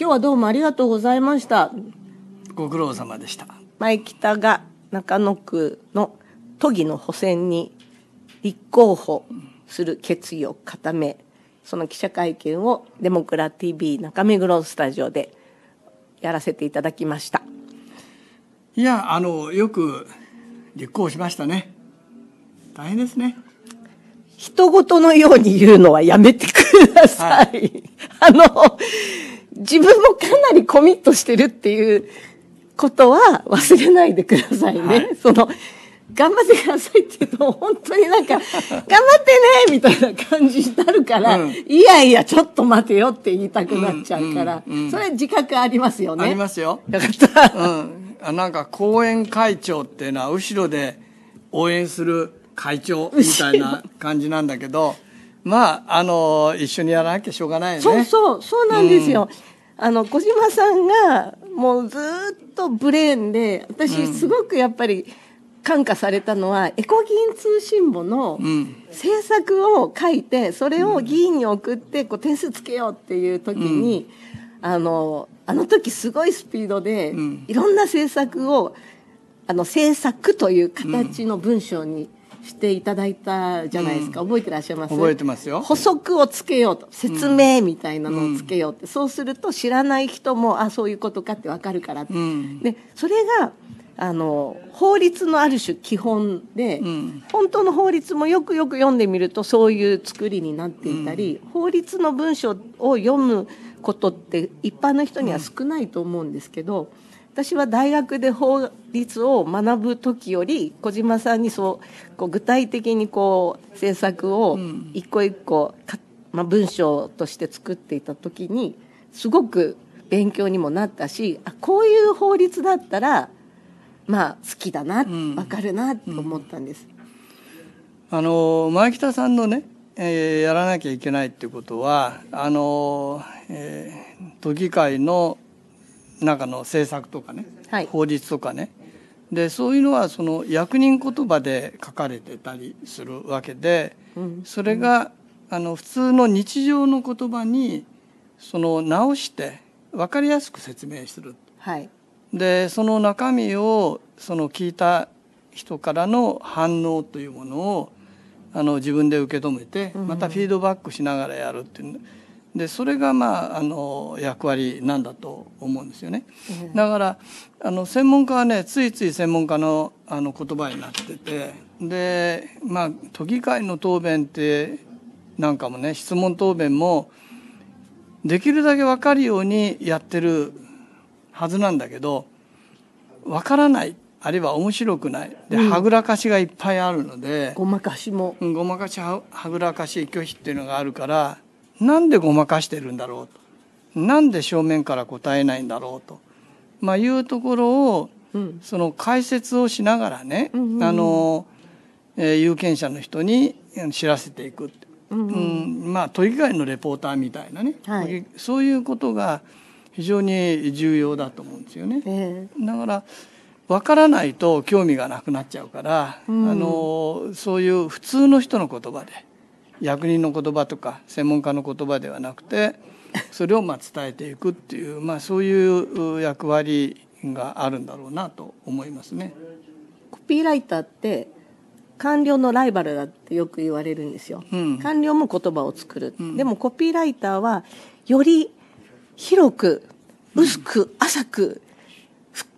今日はどうもありがとうございました。ご苦労様でした。前北が中野区の都議の補選に立候補する決意を固め、その記者会見をデモクラ TV 中目黒スタジオでやらせていただきました。いや、あの、よく立候補しましたね。大変ですね。人事のように言うのはやめてください。はい、あの、自分もかなりコミットしてるっていうことは忘れないでくださいね。はい、その、頑張ってくださいって言うと、本当になんか、頑張ってねみたいな感じになるから、うん、いやいや、ちょっと待てよって言いたくなっちゃうから、うんうんうん、それ自覚ありますよね。ありますよ。よかった。うん。なんか、後援会長っていうのは、後ろで応援する会長みたいな感じなんだけど、まあ、あの、一緒にやらなきゃしょうがないね。そうそう、そうなんですよ。うん、あの、小島さんが、もうずっとブレーンで、私、すごくやっぱり、感化されたのはエコ議員通信簿の政策を書いて、それを議員に送ってこう点数つけようっていう時に、うん、あのあの時すごいスピードで、いろんな政策をあの政策という形の文章にしていただいたじゃないですか、うん、覚えてらっしゃいます覚えてますよ補足をつけようと説明みたいなのをつけようって、うん、そうすると知らない人もあそういうことかって分かるからって、うん、でそれがあの法律のある種基本で、うん、本当の法律もよくよく読んでみるとそういう作りになっていたり、うん、法律の文章を読むことって一般の人には少ないと思うんですけど、うん私は大学で法律を学ぶ時より小島さんにそうこう具体的にこう政策を一個一個か、まあ、文章として作っていた時にすごく勉強にもなったしあこういう法律だったらまあ好きだな、う分かるなと思ったんです。うん、あの前北さんのねえー、やらなきゃいけないっていうことはあの、えー、都議会の中の政策とかね、はい、法律とかねでそういうのはその役人言葉で書かれてたりするわけで、うん、それが、うん、あの普通の日常の言葉にその直して分かりやすく説明する。はい、でその中身をその聞いた人からの反応というものをあの自分で受け止めてまたフィードバックしながらやるっていう、でそれがまああの役割なんだと思うんですよね。だからあの専門家はねついつい専門家のあの言葉になっててでまあ都議会の答弁ってなんかもね質問答弁もできるだけ分かるようにやってるはずなんだけど分からないあるいは面白くないで、うん、はぐらかしがいっぱいあるのでごまかしも、うん、ごまかしははぐらかし拒否っていうのがあるからなんでごまかしてるんだろうなんで正面から答えないんだろうと、まあ、いうところを、うん、その解説をしながらね、うんうん、あの、えー、有権者の人に知らせていく、うんうんうん、まあ都議会のレポーターみたいなね、はい、そういうことが非常に重要だと思うんですよね。えー、だから分からないと興味がなくなっちゃうから、うん、あのそういう普通の人の言葉で、役人の言葉とか専門家の言葉ではなくて それをまあ伝えていくっていう、まあ、そういう役割があるんだろうなと思いますね。コピーライターって官僚のライバルだってよく言われるんですよ。うん、官僚も言葉を作る、うん、でもコピーライターはより広く薄く浅く、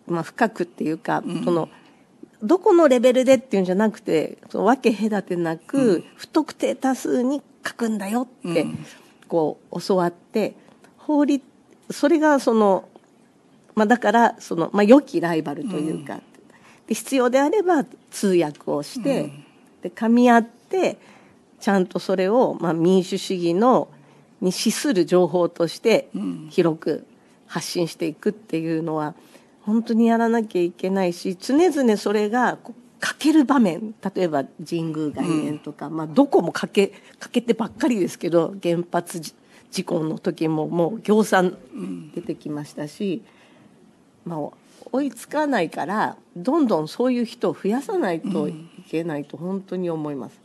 まあ、深くっていうか、そのどこのレベルでっていうんじゃなくて、そ分け隔てなく、うん、不特定多数に書くんだよって、こう、教わって、法律、それがその、まあだから、その、まあ良きライバルというか、うん、で必要であれば通訳をして、で、噛み合って、ちゃんとそれを、まあ民主主義の、に資する情報として、広く発信していくっていうのは、本当にやらなきゃいけないし常々それが欠ける場面例えば神宮外苑とか、うん、まあ、どこも欠け欠けてばっかりですけど原発事故の時ももう行産出てきましたし、うん、まあ、追いつかないからどんどんそういう人を増やさないといけないと本当に思います。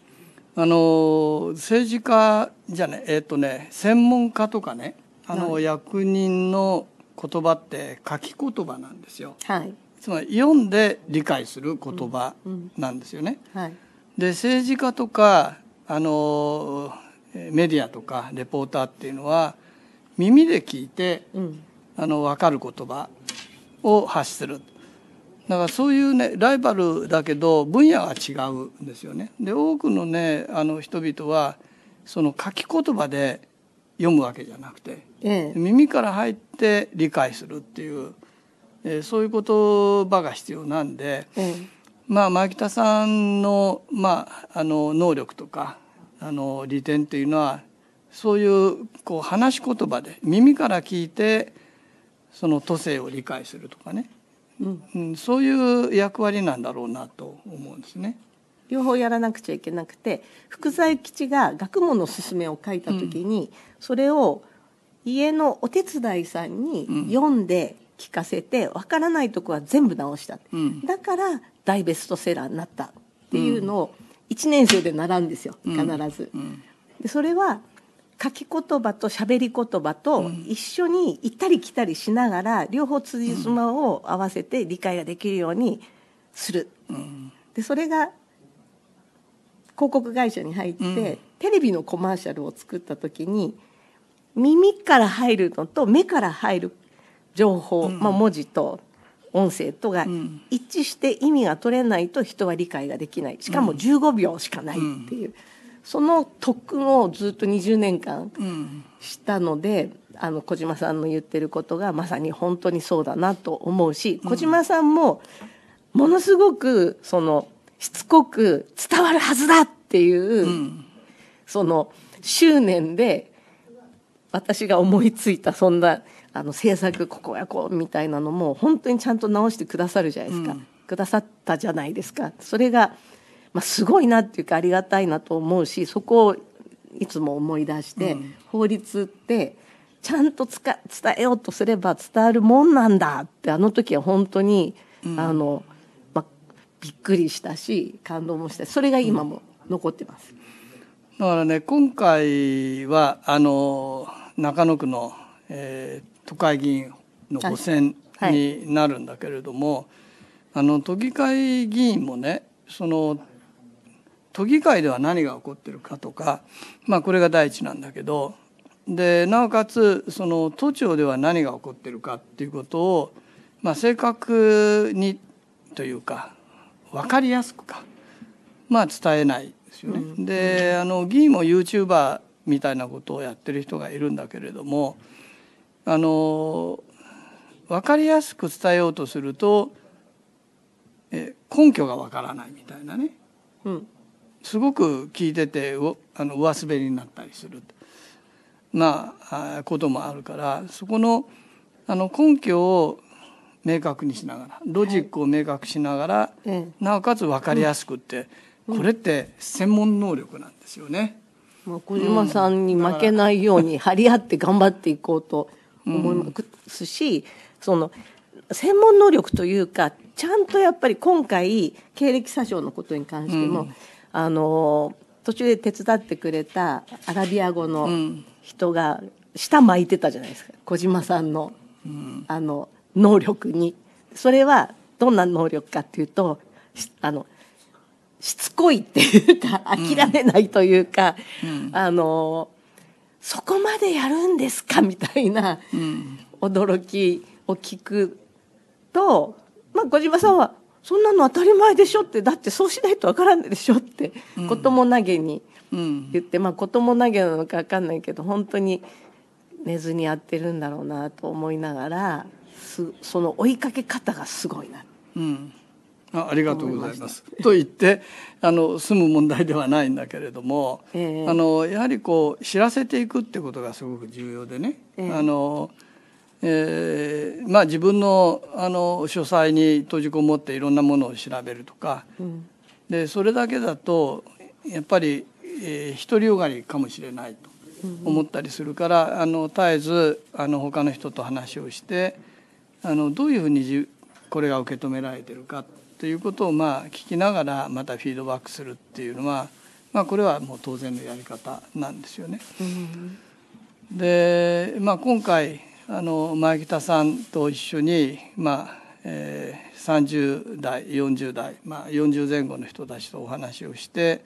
あの政治家じゃねえっ、ー、とね専門家とかねあの、役人の言葉って書き言葉なんですよ。はい、つまり読んで理解する言葉なんですよね。うんうんはい、で政治家とかあのメディアとかレポーターっていうのは耳で聞いて、うん、あの分かる言葉を発する。だからそういうねライバルだけど分野は違うんですよね。で多くのねあの人々はその書き言葉で読むわけじゃなくて耳から入って理解するっていう、えー、そういう言葉が必要なんで、まあ前北さんの,、まあ、あの能力とかあの利点っていうのはそういうこう話し言葉で耳から聞いてその都政を理解するとかね、うんうん、そういう役割なんだろうなと思うんですね。両方やらなくちゃいけなくて福沢諭吉が学問の勧めを書いた時に、うん、それを家のお手伝いさんに読んで聞かせて、わからないとこは全部直した、うん、だから大ベストセラーになったっていうのを1年生で習うんですよ必ず。でそれは書き言葉と喋り言葉と一緒に行ったり来たりしながら両方辻褄を合わせて理解ができるようにする。でそれが広告会社に入って、テレビのコマーシャルを作った時に耳から入るのと目から入る情報、うん、まあ、文字と音声とが一致して意味が取れないと人は理解ができないしかも15秒しかないっていう、その特訓をずっと20年間したので。あの小島さんの言ってることがまさに本当にそうだなと思うし小島さんもものすごくそのしつこく伝わるはずだっていう、その執念で私が思いついたそんなあの制作ここやこうみたいなのも本当にちゃんと直してくださるじゃないですか、うん、くださったじゃないですかそれが、まあ、すごいなっていうかありがたいなと思うしそこをいつも思い出して、うん、法律ってちゃんとつか伝えようとすれば伝わるもんなんだってあの時は本当に、うん、あの、まあ、びっくりしたし感動もしたそれが今も残ってます。だからね今回はあの中野区の、えー、都会議員の補選になるんだけれども、はい、あの都議会議員もねその都議会では何が起こってるかとか、まあ、これが第一なんだけどでなおかつその都庁では何が起こってるかっていうことを、まあ、正確にというか分かりやすくか、まあ、伝えないですよね。うん、であの議員も YouTuber みたいなことをやってる人がいるんだけれどもあの分かりやすく伝えようとするとえ根拠が分からないみたいなね、うん、すごく聞いててうあの上滑りになったりするまあこともあるからそこのあの根拠を明確にしながらロジックを明確しながら、はい、なおかつ分かりやすくって、うん、これって専門能力なんですよね。まあ、小島さんに負けないように張り合って頑張っていこうと思いますし、うん、その専門能力というかちゃんとやっぱり今回経歴詐称のことに関しても、うん、あの途中で手伝ってくれたアラビア語の人が舌巻いてたじゃないですか小島さんの,、あの能力に。それはどんな能力かっていうとあのしつこいっていうか諦めないというか、うん、あのそこまでやるんですかみたいな驚きを聞くと、まあ、小島さんは「そんなの当たり前でしょ」ってだってそうしないとわからないでしょって子供投げに言って、まあ子供投げなのかわかんないけど本当に寝ずにやってるんだろうなと思いながらその追いかけ方がすごいな。うんありがとうございます。と言ってあの済む問題ではないんだけれども、えー、あのやはりこう知らせていくってことがすごく重要でね、えー、あのえー、まあ、自分のあの書斎に閉じこもっていろんなものを調べるとか、うん、でそれだけだとやっぱり、えー、独りよがりかもしれないと思ったりするから、うん、あの絶えずあの他の人と話をしてあのどういうふうにこれが受け止められてるかということをまあ聞きながらまたフィードバックするっていうのは、まあ、これはもう当然のやり方なんですよね。で、まあ、今回あの前北さんと一緒に、まあえー、30代40代、まあ、40前後の人たちとお話をして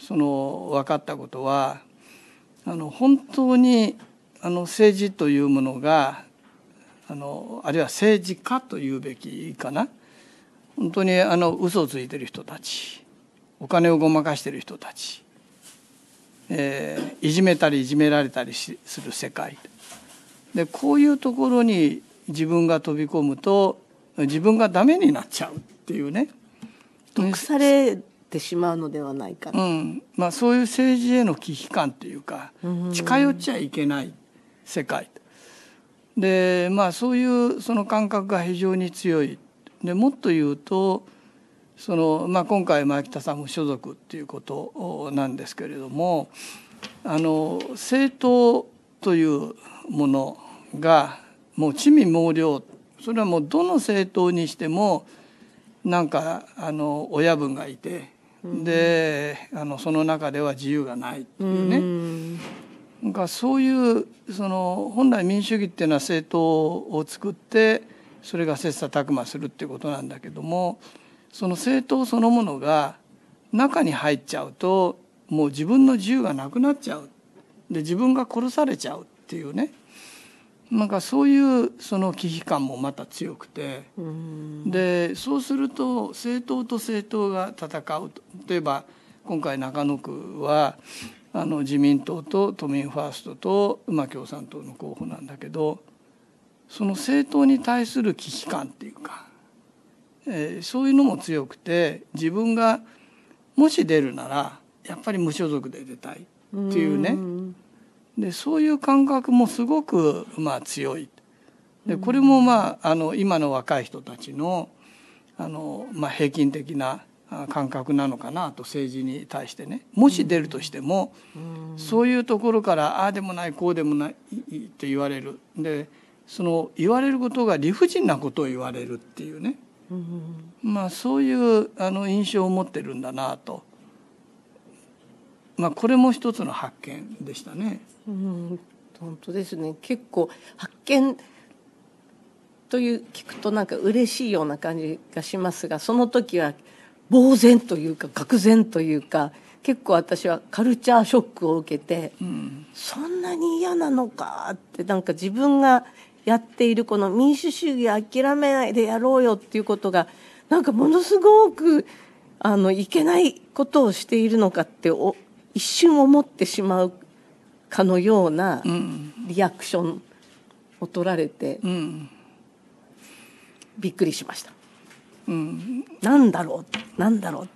その分かったことはあの本当にあの政治というものがあのあるいは政治家というべきかな。本当にあの嘘をついてる人たちお金をごまかしてる人たち、えー、いじめたりいじめられたりしする世界でこういうところに自分が飛び込むと自分がダメになっちゃうっていうね。毒されてしまうのではないか、うんまあ、そういう政治への危機感というか近寄っちゃいけない世界で、まあ、そういうその感覚が非常に強いでもっと言うとその、まあ、今回牧田さんも所属っていうことなんですけれどもあの政党というものがもう地味猛量それはもうどの政党にしてもなんかあの親分がいて、うん、であのその中では自由がないっていうね。うんなんかそういうその本来民主主義っていうのは政党を作ってそれが切磋琢磨するっていうことなんだけどもその政党そのものが中に入っちゃうともう自分の自由がなくなっちゃうで自分が殺されちゃうっていうねなんかそういうその危機感もまた強くてでそうすると政党と政党が戦うと例えば今回中野区はあの自民党と都民ファーストと、まあ、共産党の候補なんだけどその政党に対する危機感っていうか、えー、そういうのも強くて自分がもし出るならやっぱり無所属で出たいっていうねでそういう感覚もすごく、まあ、強い。でこれも、まあ、あの今の若い人たちのあの、まあ、平均的な感覚なのかなと政治に対してねもし出るとしても、そういうところからああでもないこうでもないって言われるでその言われることが理不尽なことを言われるっていうね、まあ、そういうあの印象を持ってるんだなと、まあ、これも一つの発見でしたね。うん、本当ですね結構発見という聞くとなんか嬉しいような感じがしますがその時は呆然というか愕然というか結構私はカルチャーショックを受けて、うん、そんなに嫌なのかってなんか自分がやっているこの民主主義諦めないでやろうよっていうことがなんかものすごくあのいけないことをしているのかってお一瞬思ってしまうかのようなリアクションを取られて、うん、びっくりしました。うなんだろうなんだろ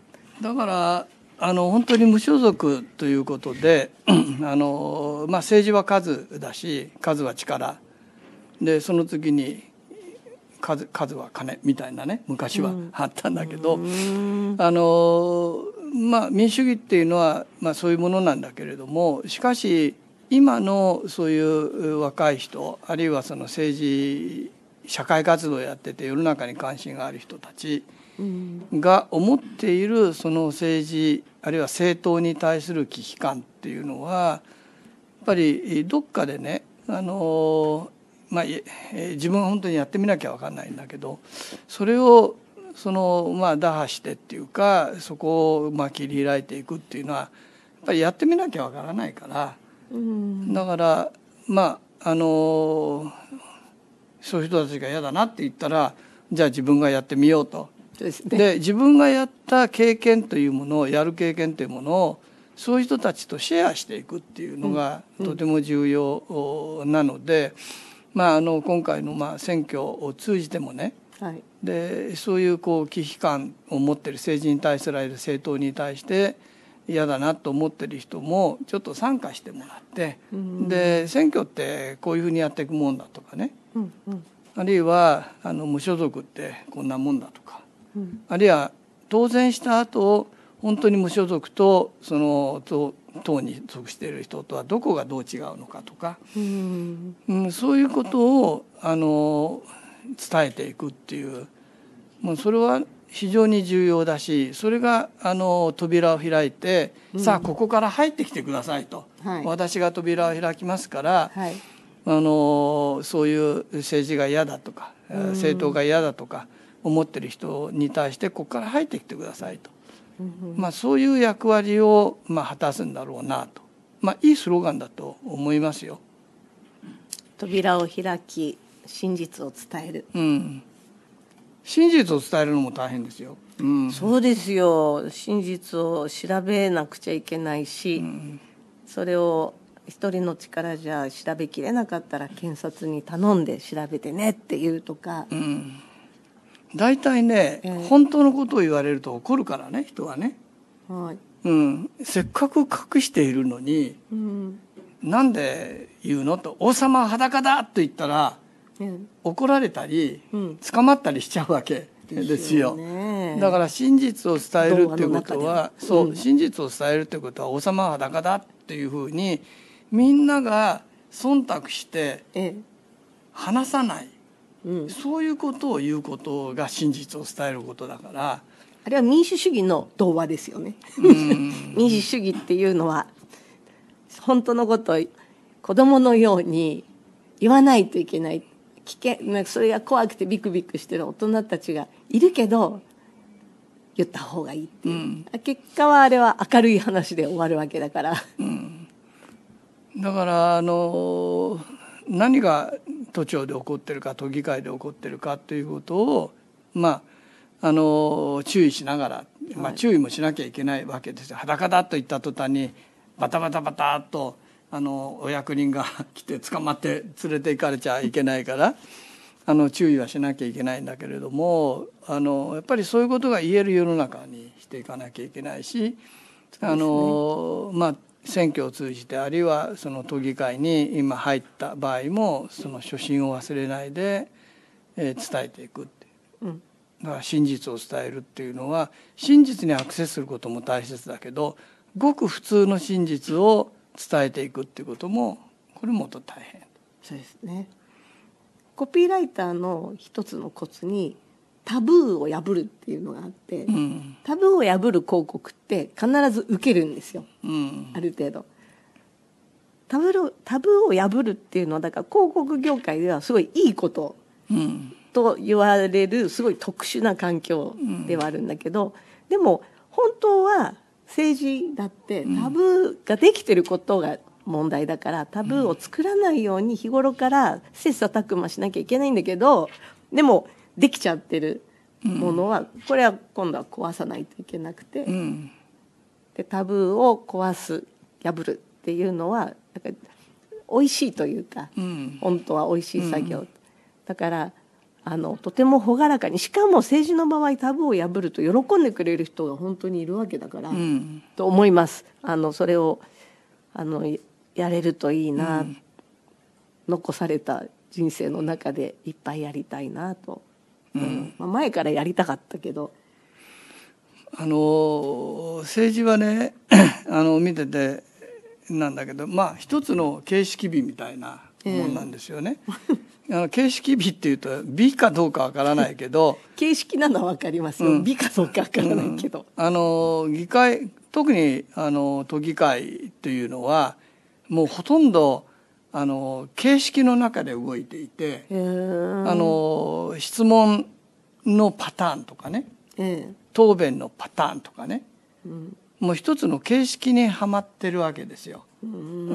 うだからあの本当に無所属ということで あの、まあ、政治は数だし数は力でその次に数数は金みたいなね昔はあったんだけど、うん、あのまあ民主主義っていうのは、まあ、そういうものなんだけれどもしかし今のそういう若い人あるいはその政治社会活動をやってて世の中に関心がある人たちが思っているその政治あるいは政党に対する危機感っていうのはやっぱりどっかでねあのまあ自分は本当にやってみなきゃ分かんないんだけどそれをそのまあ打破してっていうかそこをまあ切り開いていくっていうのはやっぱりやってみなきゃ分からないから、うん、だからまああのそういう人たちが嫌だなって言ったらじゃあ自分がやってみようと。で、ね、自分がやった経験というものをやる経験というものをそういう人たちとシェアしていくっていうのがとても重要なので。うんうんまあ、あの今回のまあ選挙を通じてもね、はい、でそういうこう危機感を持ってる政治に対する政党に対して嫌だなと思ってる人もちょっと参加してもらって、うん、で選挙ってこういうふうにやっていくもんだとかね、うんうん、あるいはあの無所属ってこんなもんだとか、うん、あるいは当選した後本当に無所属とその党党に属している人とはどこがどう違うのかとか、うん、うん、そういうことをあの伝えていくっていうもうそれは非常に重要だしそれがあの扉を開いて、うん、さあここから入ってきてくださいと、はい、私が扉を開きますから、はい、あのそういう政治が嫌だとか、うん、政党が嫌だとか思ってる人に対してここから入ってきてくださいと。まあ、そういう役割をまあ果たすんだろうなと、まあ、いいスローガンだと思いますよ。扉を開き真実を伝える、うん、真実を伝えるのも大変ですよ、うん、そうですよ真実を調べなくちゃいけないし、うん、それを一人の力じゃ調べきれなかったら検察に頼んで調べてねっていうとか、うん大体ね、えー、本当のことを言われると怒るからね人はね、はいうん、せっかく隠しているのに、うん、なんで言うのと「王様裸だ!」と言ったら、うん、怒られたり、うん、捕まったりしちゃうわけですよ。ね、だから真実を伝えるっていうことは、うん、そう、真実を伝えるっていうことは王様裸だっていうふうにみんなが忖度して話さない。ええうん、そういうことを言うことが真実を伝えることだからあれは民主主義の童話ですよね 民主主義っていうのは本当のことを子供のように言わないといけない危険それが怖くてビクビクしてる大人たちがいるけど言った方がいいっていう、うん、結果はあれは明るい話で終わるわけだから、うん、だからあの何が都庁で起こってるか都議会で起こってるかということをまああの注意しながら、まあ、注意もしなきゃいけないわけですよ。裸だと言った途端にバタバタバタっとあのお役人が 来て捕まって連れて行かれちゃいけないから。あの注意はしなきゃいけないんだけれどもあのやっぱりそういうことが言える世の中にしていかなきゃいけないし、ね、あのまあ選挙を通じてあるいはその都議会に今入った場合もその初心を忘れないで、え伝えていくってだから真実を伝えるっていうのは真実にアクセスすることも大切だけどごく普通の真実を伝えていくっていうこともこれもと大変そうですねコピーライターの一つのコツにタブーを破るっていうのがあって、うん、タブーを破る広告って必ず受けるんですよ、うん、ある程度タブータブーを破るっていうのはだから広告業界ではすごいいいこと、うん、と言われるすごい特殊な環境ではあるんだけど、でも本当は政治だってタブーができてることが問題だからタブーを作らないように日頃から切磋琢磨しなきゃいけないんだけどでもできちゃってるものは、これは今度は壊さないといけなくて、でタブーを壊す破るっていうのはなんか美味しいというか、本当は美味しい作業、だからあのとても朗らかにしかも政治の場合タブーを破ると喜んでくれる人が本当にいるわけだから、と思いますあのそれをあのやれるといいな、残された人生の中でいっぱいやりたいなとうんまあ、前からやりたかったけど。あの政治はね あの見ててなんだけどまあ一つの形式美みたいなもんなんですよね。えー、あの形式美っていうと美かどうかわからないけど 形式なのは分かりますよ、うん、美かどうかわからないけど。うん、あの議会特にあの都議会っていうのはもうほとんどあの形式の中で動いていてあの質問のパターンとかね、ええ、答弁のパターンとかね、うん、もう一つの形式にはまってるわけですよ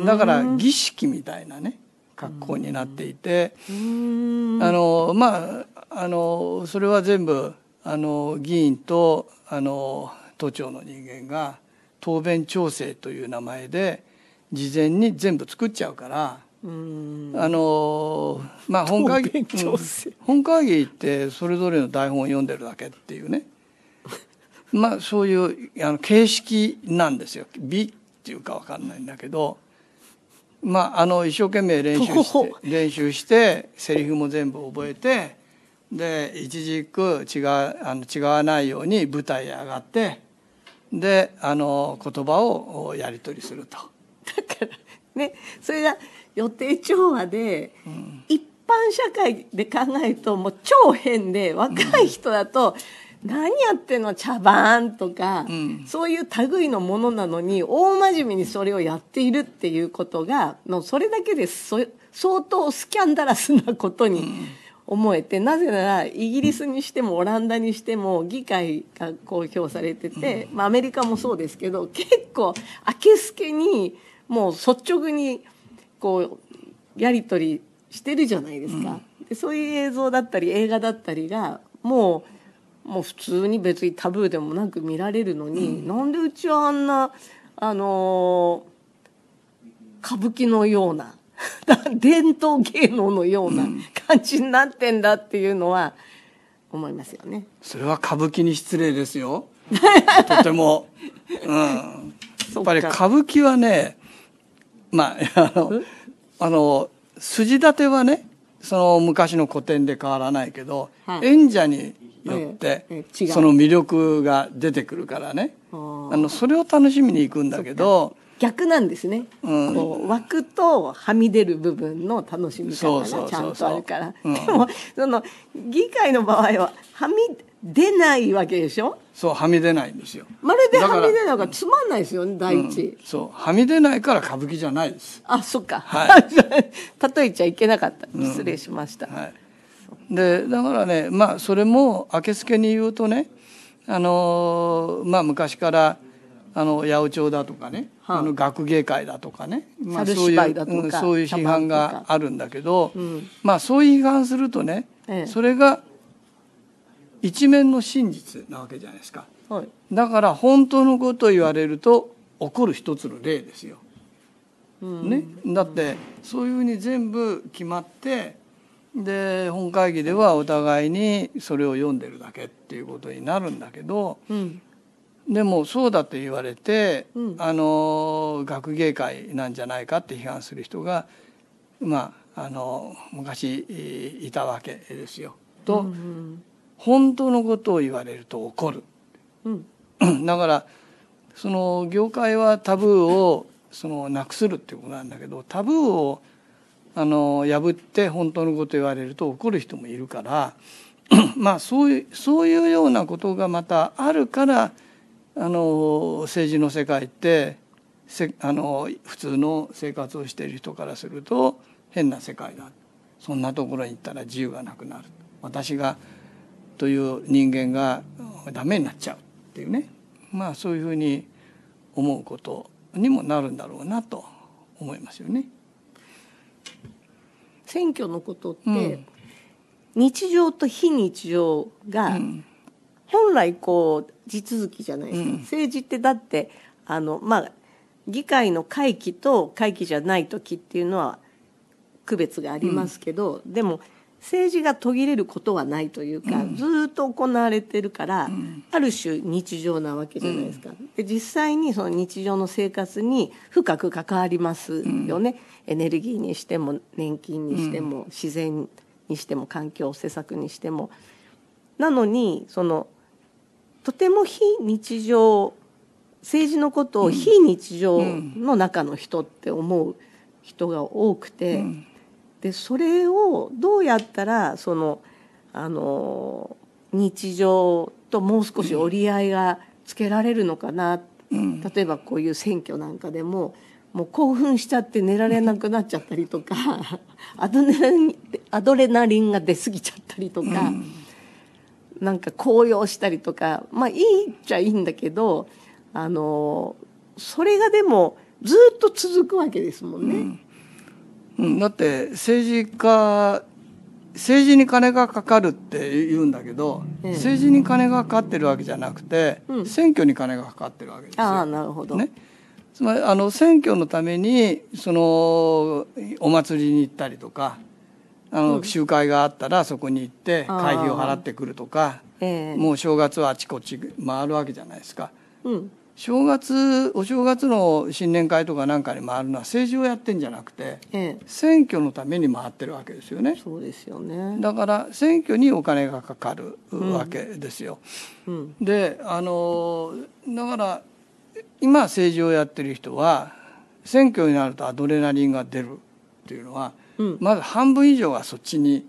だから儀式みたいなね格好になっていてあのまああのそれは全部あの議員とあの都庁の人間が答弁調整という名前で事前に全部作っちゃうからあのまあ本会議、うん、本会議ってそれぞれの台本を読んでるだけっていうね まあそういうあの形式なんですよ美っていうか分かんないんだけどまああの一生懸命練習して練習してセリフも全部覚えてで一じく違うあの違わないように舞台へ上がってであの言葉をやり取りすると。だからねそれが予定調和で、うん、一般社会で考えるともう超変で若い人だと、うん、何やってんの茶番とか、うん、そういう類のものなのに大真面目にそれをやっているっていうことがのそれだけで相当スキャンダラスなことに。思えてなぜならイギリスにしてもオランダにしても議会が公表されてて、まあ、アメリカもそうですけど結構あけすけにもう率直にこうやり取りしてるじゃないですか、うん、でそういう映像だったり映画だったりがもうもう普通に別にタブーでもなく見られるのに、うん、なんでうちはあんな、あのー、歌舞伎のような 伝統芸能のような感じになってんだっていうのは思いますよね。それは歌舞伎に失礼ですよ。とても。うん、やっぱり歌舞伎はねまああのあの筋立てはねその昔の古典で変わらないけど、はい、演者によってその魅力が出てくるからねあのそれを楽しみに行くんだけど逆なんですね、うん、こう枠とはみ出る部分の楽しみ方がちゃんとあるからでもその議会の場合ははみ出ないわけでしょそうはみ出ないんですよまるではみ出ないからつまんないですよね第一、うん、そうはみ出ないから歌舞伎じゃないですあそっか、はい、例えちゃいけなかった失礼しました、うん、はい、でだからねまあそれも明けすけに言うとねあのまあ昔からあの八百長だとかね、はあ、あの学芸会だとかね、まあ、そういう、そういう批判があるんだけど、うん、まあそういう批判するとね、ええ、それが一面の真実なわけじゃないですか、はい、だから本当のことを言われると起こる一つの例ですよ。うん、ね、だってそういうふうに全部決まってで本会議ではお互いにそれを読んでるだけっていうことになるんだけど、うん、でもそうだと言われて、うん、あの学芸会なんじゃないかって批判する人がまああの昔いたわけですよ。と、うんうん、本当のことを言われると怒る、うん、だからその業界はタブーをそのなくするっていうことなんだけどタブーをあの破って本当のこと言われると怒る人もいるから まあそういうそういうようなことがまたあるからあの政治の世界ってせあの普通の生活をしている人からすると変な世界だそんなところに行ったら自由がなくなる私がという人間がダメになっちゃうっていうねまあそういうふうに思うことにもなるんだろうなと思いますよね。選挙のことって、うん、日常と非日常が、本来こう地続きじゃないですか、うん、政治ってだってあのまあ議会の会期と会期じゃない時っていうのは区別がありますけど、でも政治が途切れることはないというか、うん、ずっと行われてるから、うん、ある種日常なわけじゃないですか、うん、で実際にその日常の生活に深く関わりますよね、エネルギーにしても年金にしても、自然にしても環境施策にしてもなのにそのとても非日常政治のことを非日常の中の人って思う人が多くて。でそれをどうやったらそのあの日常ともう少し折り合いがつけられるのかな、うん、例えばこういう選挙なんかでももう興奮しちゃって寝られなくなっちゃったりとか アドレナリンアドレナリンが出過ぎちゃったりとか、うん、なんか高揚したりとかまあいいっちゃいいんだけどあのそれがでもずっと続くわけですもんね。うんうん、だって政治家政治に金がかかるって言うんだけど、政治に金がかかってるわけじゃなくて、うん、選挙に金がかかってるわけですよ。あなるほど、ね、つまりあの選挙のためにそのお祭りに行ったりとかあの、うん、集会があったらそこに行って会費を払ってくるとか、え、もう正月はあちこち回るわけじゃないですか。うん、正月お正月の新年会とかなんかに回るのは政治をやってんじゃなくて、ええ、選挙のために回ってるわけですよね。そうですよねだから選挙にお金がかかるわけですよ。うんうん、であのだから今政治をやってる人は選挙になるとアドレナリンが出るっていうのは、うん、まず半分以上はそっちに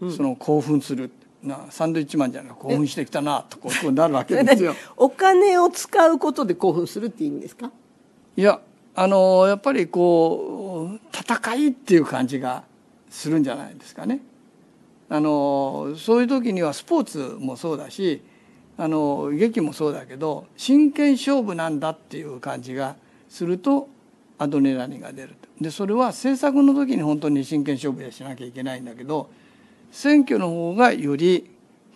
その興奮するなサンドイッチマンじゃない興奮してきたなとこうなるわけですよ お金を使うことで興奮するっていいんですかいやあのやっぱりこう戦いっていう感じがするんじゃないですかね。あのそういう時にはスポーツもそうだしあの劇もそうだけど真剣勝負なんだっていう感じがするとアドレナリンが出るでそれは制作の時に本当に真剣勝負やしなきゃいけないんだけど選挙の方がより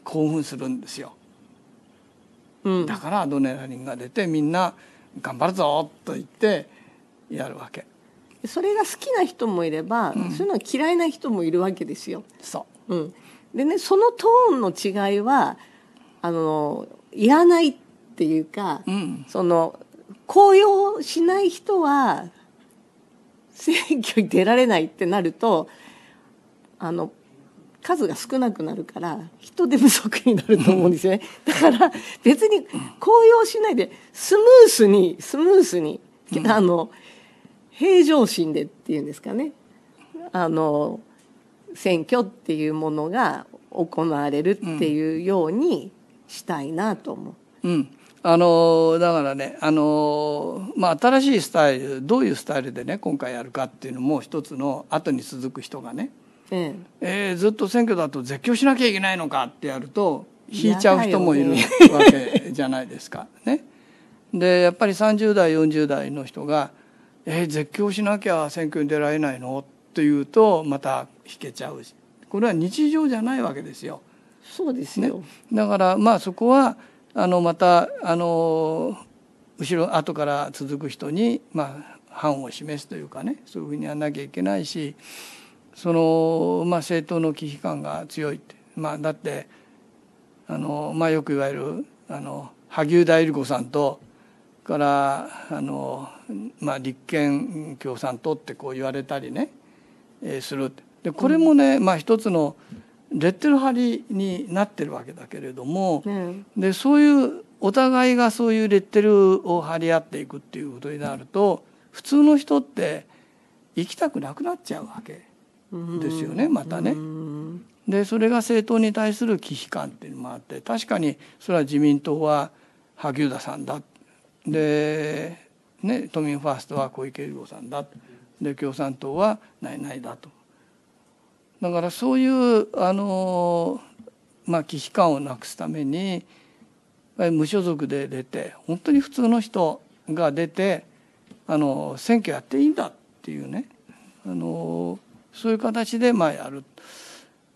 興奮するんですよ。うん、だからアドネラリンが出てみんな頑張るぞと言ってやるわけ。それが好きな人もいれば、うん、そういうのは嫌いな人もいるわけですよ。そう。うん。でね、そのトーンの違いは、あの、いらないっていうか、うん、その、高揚しない人は、選挙に出られないってなると、あの、数が少なくなるから人手不足になると思うんですよね。だから別に高揚しないでスムースにスムースに、あの平常心でっていうんですかねあの選挙っていうものが行われるっていうようにしたいなと思う。うん、あのだからね、あのまあ、新しいスタイルどういうスタイルでね今回やるかっていうのも一つの後に続く人がねええー、ずっと選挙だと絶叫しなきゃいけないのかってやると引いちゃう人もいるわけじゃないですか。ね、でやっぱり30代40代の人が「えー、絶叫しなきゃ選挙に出られないの?」というとまた引けちゃうしこれは日常じゃないわけですよ。そうですね、だからまあそこはあのまたあの後ろ後から続く人に、まあ、反を示すというかねそういうふうにやらなきゃいけないし。その、まあ、政党の危機感が強いって、まあ、だってあの、まあ、よくいわゆるあの萩生田百合子さんとからあの、まあ、立憲共産党ってこう言われたりね、えー、するでこれもね、まあ、一つのレッテル貼りになってるわけだけれども、うん、でそういうお互いがそういうレッテルを貼り合っていくっていうことになると普通の人って生きたくなくなっちゃうわけ。ですよねまたね。でそれが政党に対する忌避感っていうのもあって確かにそれは自民党は萩生田さんだで、ね、都民ファーストは小池百合子さんだで共産党はないないだと。だからそういうあの、まあ、忌避感をなくすために無所属で出て本当に普通の人が出てあの選挙やっていいんだっていうねあのそういう形でまあやる、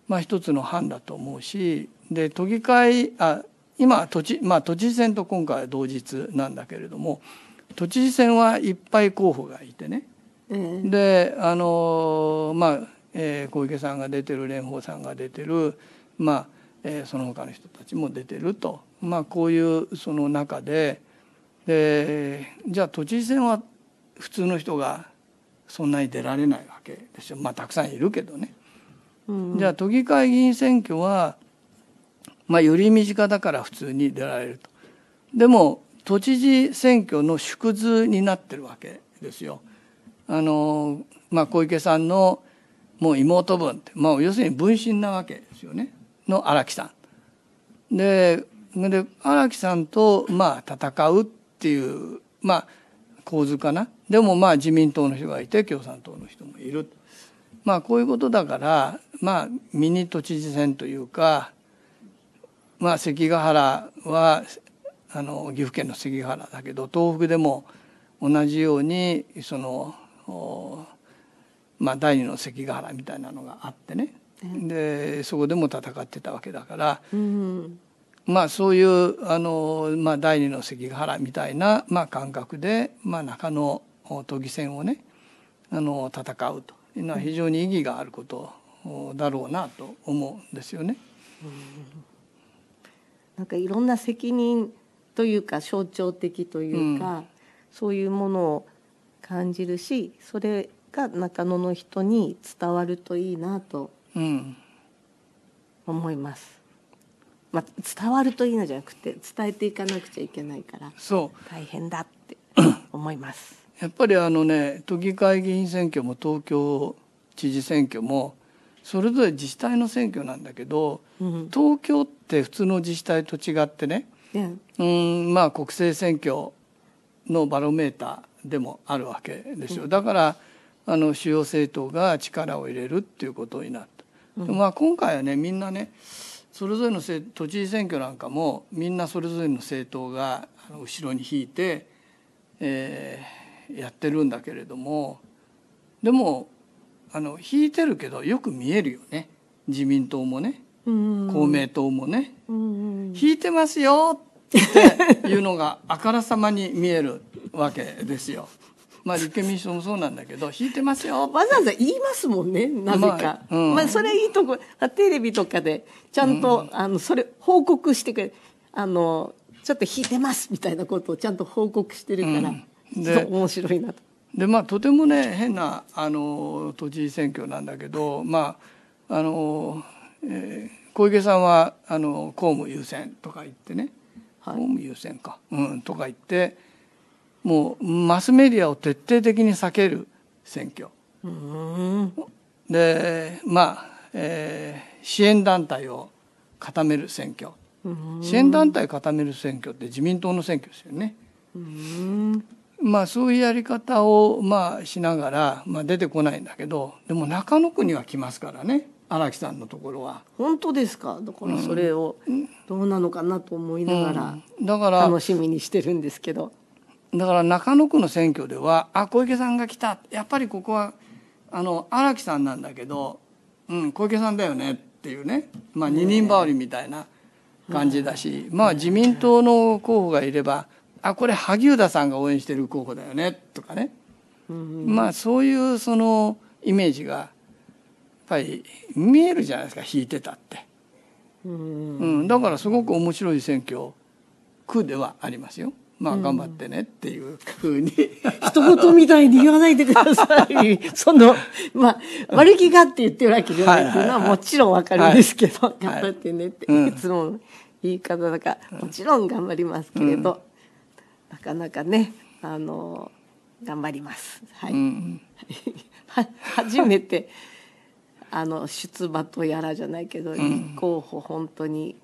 まあ、一つの班だと思うしで都議会あ今都知,、まあ、都知事選と今回は同日なんだけれども都知事選はいっぱい候補がいてね、うん、であのまあ、えー、小池さんが出てる蓮舫さんが出てるまあ、えー、その他の人たちも出てると、まあ、こういうその中ででじゃあ都知事選は普通の人がそんなに出られないわけでまあたくさんいるけどね。うんうん、じゃあ都議会議員選挙は、まあ、より身近だから普通に出られると。でも都知事選挙の縮図になってるわけですよ。あのまあ、小池さんのもう妹分って、まあ、要するに分身なわけですよねの荒木さん。で荒木さんとまあ戦うっていうまあ構図かなでもまあ自民党の人がいて共産党の人もいる、まあ、こういうことだからまあミニ都知事選というか、まあ、関ヶ原はあの岐阜県の関ヶ原だけど東北でも同じようにその、まあ、第二の関ヶ原みたいなのがあってねでそこでも戦ってたわけだから、うん、まあ、そういうあの、まあ、第二の関ヶ原みたいな、まあ、感覚で、まあ、中野都議選をねあの戦うというのは非常に意義があることだろうなと思うんですよね。うん、なんかいろんな責任というか象徴的というか、うん、そういうものを感じるしそれが中野の人に伝わるといいなと思います。うんまあ、伝わるといいのじゃなくて伝えていかなくちゃいけないからそう大変だって思います。やっぱりあのね都議会議員選挙も東京知事選挙もそれぞれ自治体の選挙なんだけど、うん、東京って普通の自治体と違ってね、うん、うんまあ国政選挙のバロメーターでもあるわけですよ、うん、だからあの主要政党が力を入れるっていうことになった、うん、まあ今回はねみんなねそれぞれの都知事選挙なんかもみんなそれぞれの政党が後ろに引いて、えー、やってるんだけれどもでもあの引いてるけどよく見えるよね自民党もね公明党もね引いてますよっていうのがあからさまに見えるわけですよ。まあ、立憲民主党もそうなんだけど引いてますよわざわざ言いますもんねなぜか、まあ、うんまあ、それいいとこテレビとかでちゃんと、うん、あのそれ報告してくれあのちょっと引いてますみたいなことをちゃんと報告してるから、うん、で面白いなと。でまあ、とてもね変なあの都知事選挙なんだけど、まああのえー、小池さんはあの公務優先とか言ってね、はい、公務優先か、うん、とか言って。もうマスメディアを徹底的に避ける選挙。でまあ、えー、支援団体を固める選挙。支援団体固める選挙って自民党の選挙ですよね。まあそういうやり方をまあしながら、まあ、出てこないんだけどでも中野区には来ますからね荒木さんのところは。本当ですかだからそれをどうなのかなと思いながら、だから楽しみにしてるんですけど。だから中野区の選挙ではあ小池さんが来たやっぱりここは荒木さんなんだけど、うん、小池さんだよねっていうね、まあ、二人羽織みたいな感じだし、まあ、自民党の候補がいればあこれ萩生田さんが応援してる候補だよねとかね、まあそういうそのイメージがやっぱり見えるじゃないですか引いてたって、うん、だからすごく面白い選挙区ではありますよ。まあ頑張ってねっていうふうに、一言みたいに言わないでくださいその まあ悪気がって言ってるわけじゃないっていうのはもちろんわかるんですけど、はい、頑張ってねっていつも言い方だから、もちろん頑張りますけれど、うん、なかなかねあの頑張ります。はい、うん、初めてあの出馬とやらじゃないけど、うん、候補本当に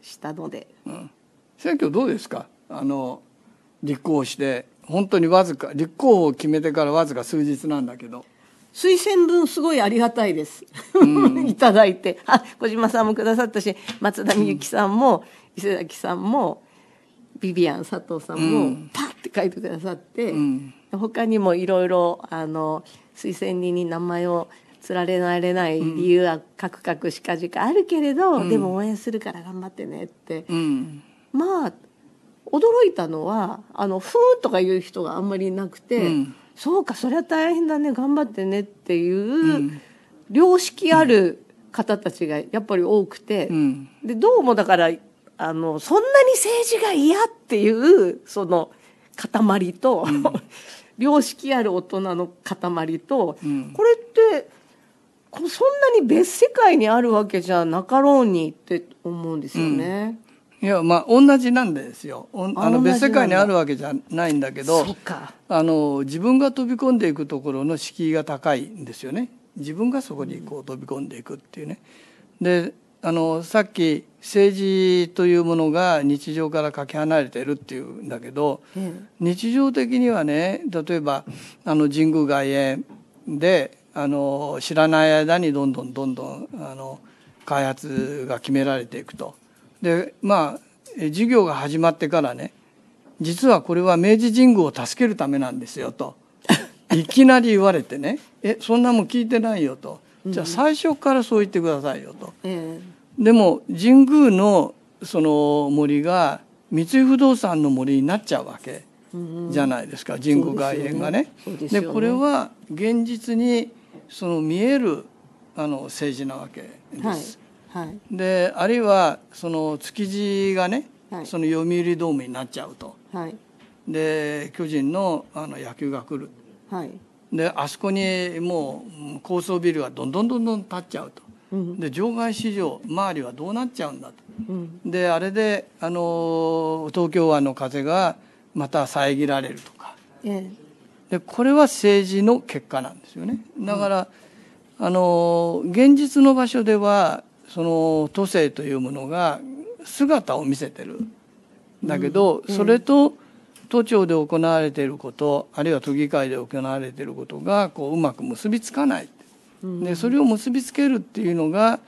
したので、うん、選挙どうですかあの立候補して本当にわずか立候補を決めてからわずか数日なんだけど推薦文すごいありがたいです、いただいてあ小島さんもくださったし松田美由紀さんも、伊勢崎さんもビビアン佐藤さんもパッて書いてくださって、うん、他にもいろいろあの推薦人に名前をつられられない理由はカクカクしかじかあるけれど、うん、でも応援するから頑張ってねって、うん、まあ驚いたのはあのふーとか言う人があんまりいなくて、うん、そうかそりゃ大変だね頑張ってねっていう、うん、良識ある方たちがやっぱり多くて、うん、でどうもだからあのそんなに政治が嫌っていうその塊と、良識ある大人の塊と、これってそんなに別世界にあるわけじゃなかろうにって思うんですよね。いやまあ同じなんですよあの別世界にあるわけじゃないんだけどあの自分が飛び込んでいくところの敷居が高いんですよね自分がそこにこう飛び込んでいくっていうね。であのさっき政治というものが日常からかけ離れてるっていうんだけど、日常的にはね例えばあの神宮外苑であの知らない間にどんどんどんどんあの開発が決められていくとでまあ授業が始まってからね実はこれは明治神宮を助けるためなんですよと いきなり言われてねえそんなもん聞いてないよとじゃあ最初からそう言ってくださいよと。うん、でも神宮のその森が三井不動産の森になっちゃうわけじゃないですか、うん、神宮外苑がね。で、これは現実にその見えるあの政治なわけです。はいい、であるいはその築地がね、はい、その読売ドームになっちゃうと、はい、で巨人のあの野球が来る、はい、であそこにもう高層ビルがどんどんどんどん建っちゃうと、うん、で場外市場周りはどうなっちゃうんだと、うん、であれであの東京湾の風がまた遮られるとか、ええ、でこれは政治の結果なんですよね。だから、うん、あの現実の場所ではその都政というものが姿を見せてるだけど、それと都庁で行われていることあるいは都議会で行われていることがこううまく結びつかない、でそれを結びつけるっていうのが、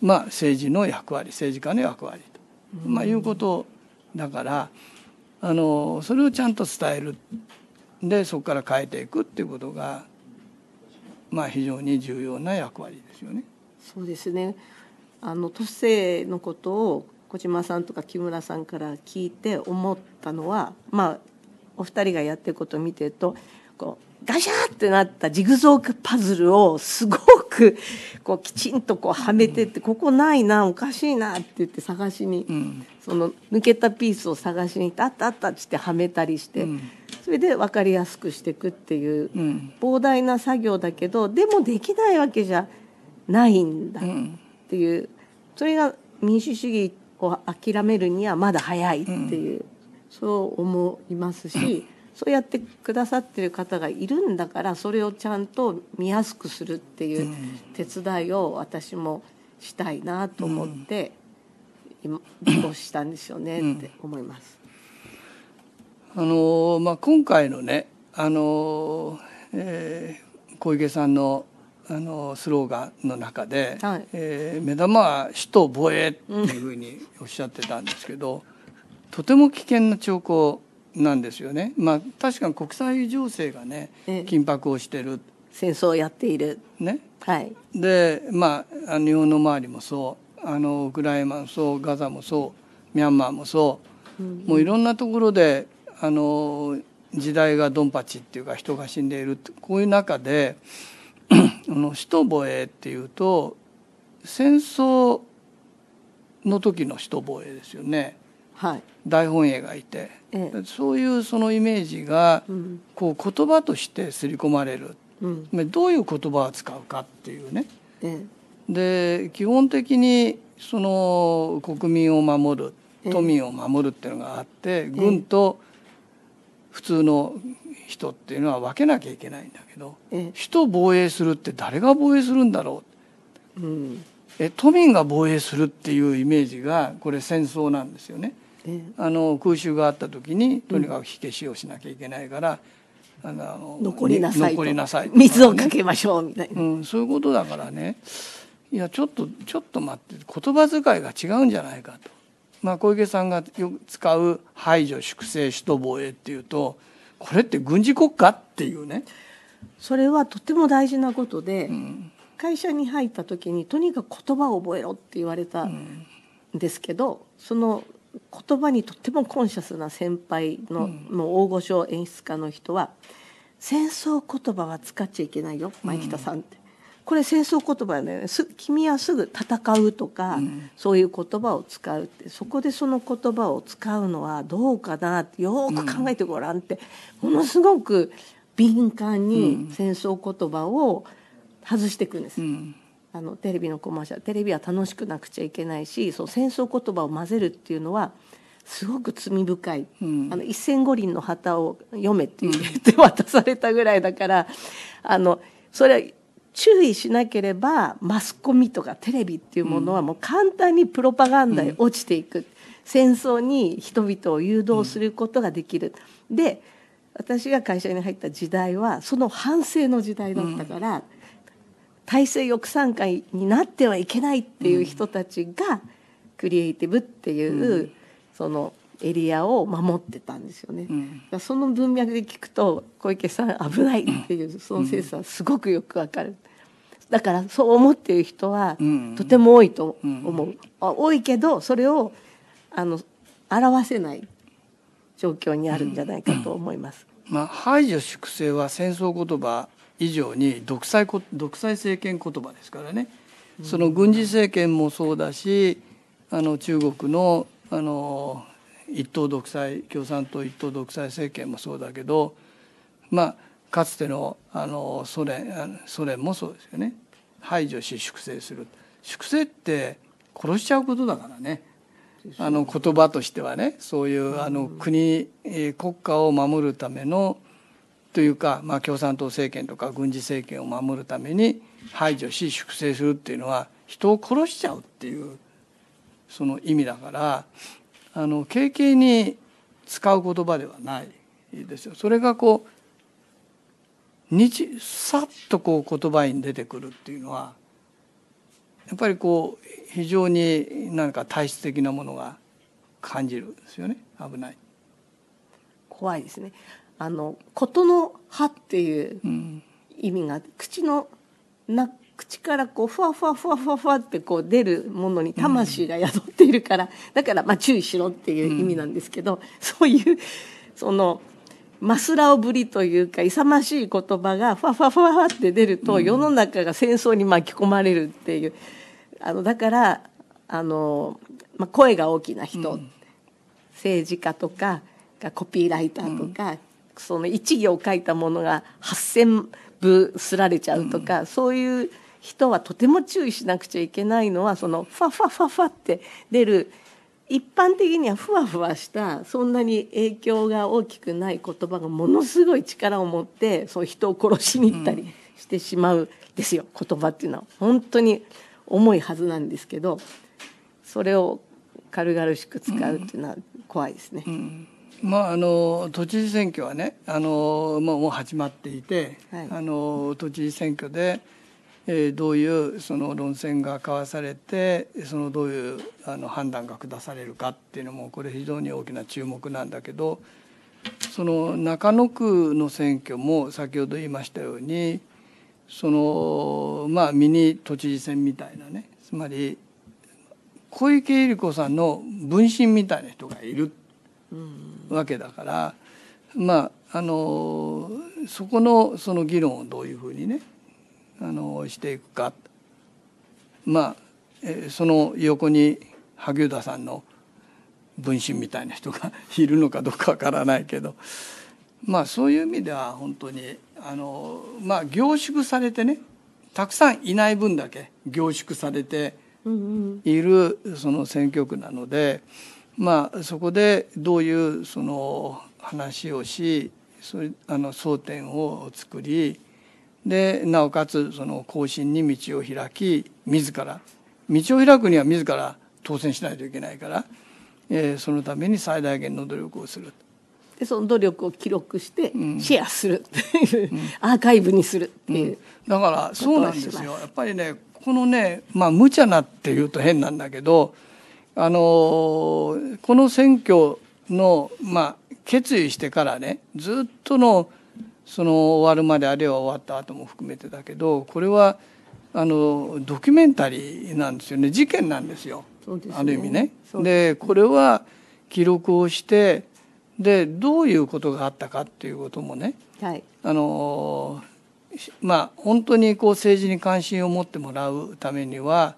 まあ、政治の役割政治家の役割と、まあ、いうことだからあのそれをちゃんと伝えるでそこから変えていくっていうことが、まあ、非常に重要な役割ですよね。そうですねあの都政のことを小島さんとか木村さんから聞いて思ったのは、まあ、お二人がやってることを見てるとこうガシャーってなったジグゾークパズルをすごくこうきちんとこうはめてって、ここないなおかしいなって言って探しに、うん、その抜けたピースを探しに行ってあったあったっつってはめたりして。うんそれで分かりやすくしていくっていう、うん、膨大な作業だけどでもできないわけじゃないんだ、うん、っていうそれが民主主義を諦めるにはまだ早いっていう、うん、そう思いますし、そうやってくださってる方がいるんだからそれをちゃんと見やすくするっていう手伝いを私もしたいなと思って、今ん、今したんですよねって思います。あのまあ、今回のね、あのえー、小池さんのあのスローガンの中で、はい、えー、目玉は首都防衛っていうふうにおっしゃってたんですけど、とても危険な兆候なんですよね。まあ確かに国際情勢がね、緊迫をしてる。戦争をやっている。ね。はい。で、まあ日本の周りもそう、あのウクライナもそう、ガザもそう、ミャンマーもそう、うん、もういろんなところであの時代がドンパチっていうか人が死んでいるこういう中で。の使徒防衛っていうと戦争の時の使徒防衛ですよね、はい、大本営がいて、ええ、そういうそのイメージが、こう言葉として刷り込まれる、うん、どういう言葉を使うかっていうね。え、で基本的にその国民を守る都民を守るっていうのがあって軍と普通の人っていうのは分けなきゃいけないんだけど、人防衛するって誰が防衛するんだろう、うん、え都民が防衛するっていうイメージがこれ戦争なんですよね。あの空襲があった時にとにかく火消しをしなきゃいけないから、あの残りなさい残りなさい、ね、水をかけましょうみたいな、うん、そういうことだからねいやちょっとちょっと待って言葉遣いが違うんじゃないかと、まあ、小池さんがよく使う「排除粛清首都防衛」っていうとこれって軍事国家っていうねそれはとても大事なことで、うん、会社に入った時にとにかく言葉を覚えろって言われたんですけど、うん、その言葉にとってもコンシャスな先輩の,、もう大御所演出家の人は「戦争言葉は使っちゃいけないよ前北さん」って。これ戦争言葉よねす君はすぐ戦うとか、うん、そういう言葉を使うってそこでその言葉を使うのはどうかなってよく考えてごらんって、うん、ものすごく敏感に戦争言葉を外していくんです。うんあのテレビのコマーシャルテレビは楽しくなくちゃいけないしそう戦争言葉を混ぜるっていうのはすごく罪深い、うん、あの一線五輪の旗を読めって言って渡されたぐらいだから、うん、あのそれは注意しなければマスコミとかテレビっていうものはもう簡単にプロパガンダに落ちていく、うん、戦争に人々を誘導することができる。うん、で私が会社に入った時代はその反省の時代だったから、うん、体制翼賛会になってはいけないっていう人たちが、クリエイティブっていう、そのエリアを守ってたんですよね、うん、その文脈で聞くと小池さん危ないっていうそのセンスはすごくよくわかる、だからそう思っている人はとても多いと思う、うんうん、多いけどそれをあの表せない状況にあるんじゃないかと思います。うん、まあ、排除粛清は戦争言葉以上に独裁独裁政権言葉ですからね、その軍事政権もそうだしあの中国のあの一党独裁共産党一党独裁政権もそうだけどまあかつてのあのソ連ソ連もそうですよね排除し粛清する粛清って殺しちゃうことだからねあの言葉としてはねそういうあの国国家を守るためのというか、まあ、共産党政権とか軍事政権を守るために排除し粛清するっていうのは人を殺しちゃうっていうその意味だからあの軽々に使う言葉ではないですよ。それがこう日さっとこう言葉に出てくるっていうのはやっぱりこう非常に何か体質的なものが感じるんですよね危ない怖いですねあの「ことの葉」っていう意味が、うん、口の口からこうふわふわふわふわふわってこう出るものに魂が宿っているから、うん、だからまあ注意しろっていう意味なんですけど、うん、そういうそのマスラオぶりというか勇ましい言葉がふわふわふわふわって出ると、世の中が戦争に巻き込まれるっていうあのだからあの、まあ、声が大きな人、うん、政治家とかコピーライターとか、その一行書いたものが8,000部すられちゃうとか、うん、そういう人はとても注意しなくちゃいけないのはそのファファファファって出る一般的にはふわふわしたそんなに影響が大きくない言葉がものすごい力を持ってそう人を殺しに行ったりしてしまうですよ、言葉っていうのは本当に重いはずなんですけどそれを軽々しく使うっていうのは怖いですね。うんうんまあ、あの都知事選挙はねあの、まあ、もう始まっていて、はい、あの都知事選挙で、どういうその論戦が交わされてそのどういうあの判断が下されるかっていうのもこれ非常に大きな注目なんだけどその中野区の選挙も先ほど言いましたようにそのまあミニ都知事選みたいなねつまり小池百合子さんの分身みたいな人がいるわけだから、まああのそこのその議論をどういうふうにねあのしていくかまあ、えその横に萩生田さんの分身みたいな人が いるのかどうかわからないけどまあそういう意味では本当にあのまあ凝縮されてねたくさんいない分だけ凝縮されているその選挙区なので、まあそこでどういうその話をしそれあの争点を作りでなおかつその後進に道を開き自ら道を開くには自ら当選しないといけないから、えー、そのために最大限の努力をするでその努力を記録してシェアするっていう、うん、アーカイブにするっていう、うん、だからそうなんですよやっぱりねこのねまあ無茶なっていうと変なんだけどあのこの選挙の、まあ、決意してからねずっとのその終わるまであるいは終わった後も含めてだけどこれはあのドキュメンタリーなんですよね事件なんですよ、ね、ある意味ね。でこれは記録をしてでどういうことがあったかっていうこともね、はい、あのまあ本当にこう政治に関心を持ってもらうためには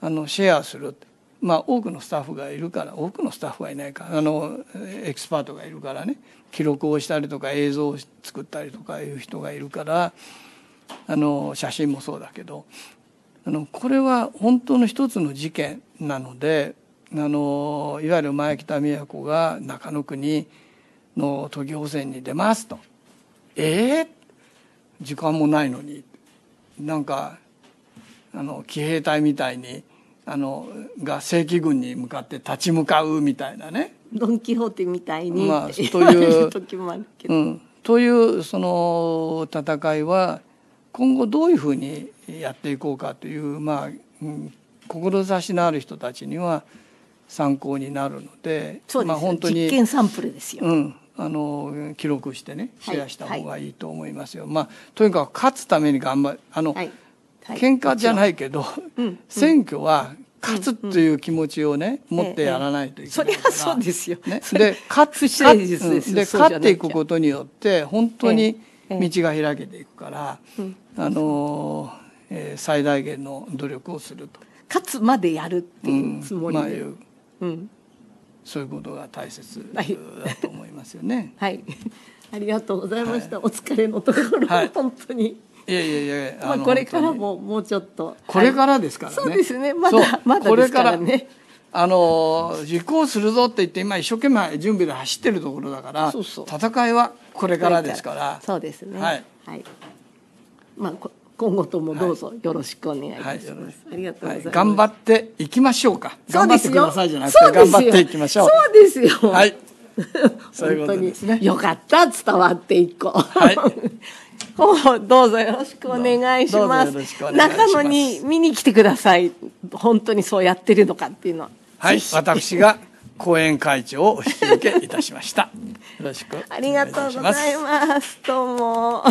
あのシェアする。まあ、多くのスタッフがいるから多くのスタッフはいないからあのエキスパートがいるからね記録をしたりとか映像を作ったりとかいう人がいるからあの写真もそうだけどあのこれは本当の一つの事件なのであのいわゆる前北都が中野国の都議補選に出ますと「えー、時間もないのに」なんかあの騎兵隊みたいにあのが正規軍に向かって立ち向かうみたいなねドン・キホーテみたいに、まあ、そういう時もあるけど、うん、というその戦いは今後どういうふうにやっていこうかという、まあうん、志のある人たちには参考になるのでまあ、本当に実験サンプルですよ。うんあの記録してねシェアした方がいいと思いますよ。はいはい、まあ、とにかく勝つために頑張るあの、はい、はい、喧嘩じゃないけど、うん、選挙は勝つという気持ちをね、うんうん、持ってやらないといけない、ええ、そりゃそうですよ、ね、で勝つで勝っていくことによって本当に道が開けていくから、え、あの、えー、最大限の努力をすると勝つまでやるっていうつもりで、うんまあ、うんそういうことが大切だと思いますよね。はい、はい、ありがとうございました。はい、お疲れのところ、はい、本当に。いやいやいや、まあ、これからももうちょっとこれからですからね、そうですねまだまだですからねあの実行するぞって言って今一生懸命準備で走ってるところだから戦いはこれからですからそうですねはい、はいまあ、今後ともどうぞよろしくお願いいたします、ありがとうございます、頑張っていきましょうか頑張ってくださいじゃなくて頑張っていきましょうそうですよはい 本当によかった伝わっていこう、はいどうぞよろしくお願いします。中野に見に来てください。本当にそうやってるのかっていうのは。はい、私が講演会長をお引き受けいたしました。よろしくありがとうございます。どうも。